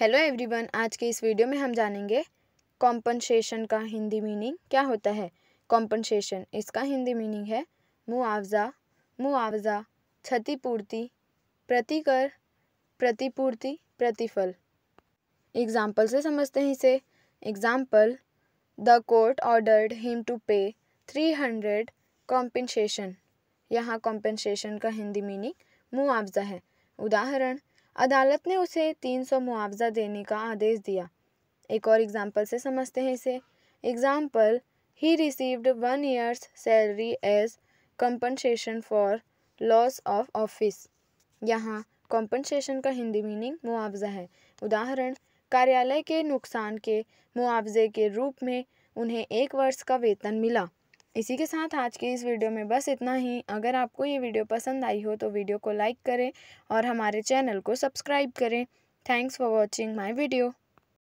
hello everyone आज के इस वीडियो में हम जानेंगे कॉम्पनसेशन का हिंदी मीनिंग क्या होता है कॉम्पनसेशन इसका हिंदी मीनिंग है मुआवजा मुआवजा क्षतिपूर्ति प्रतिकर प्रतिपूर्ति प्रतिफल एग्जाम्पल से समझते हैं इसे example the court ordered him to pay three hundred compensation यहाँ कॉम्पनसेशन का हिंदी मीनिंग मुआवजा है उदाहरण अदालत ने उसे तीन सौ मुआवजा देने का आदेश दिया एक और एग्ज़ाम्पल से समझते हैं इसे example he received one years salary as compensation for loss of office यहाँ कॉम्पनसेशन का हिंदी मीनिंग मुआवजा है उदाहरण कार्यालय के नुकसान के मुआवजे के रूप में उन्हें एक वर्ष का वेतन मिला इसी के साथ आज की इस वीडियो में बस इतना ही अगर आपको ये वीडियो पसंद आई हो तो वीडियो को लाइक करें और हमारे चैनल को सब्सक्राइब करें thanks for watching my video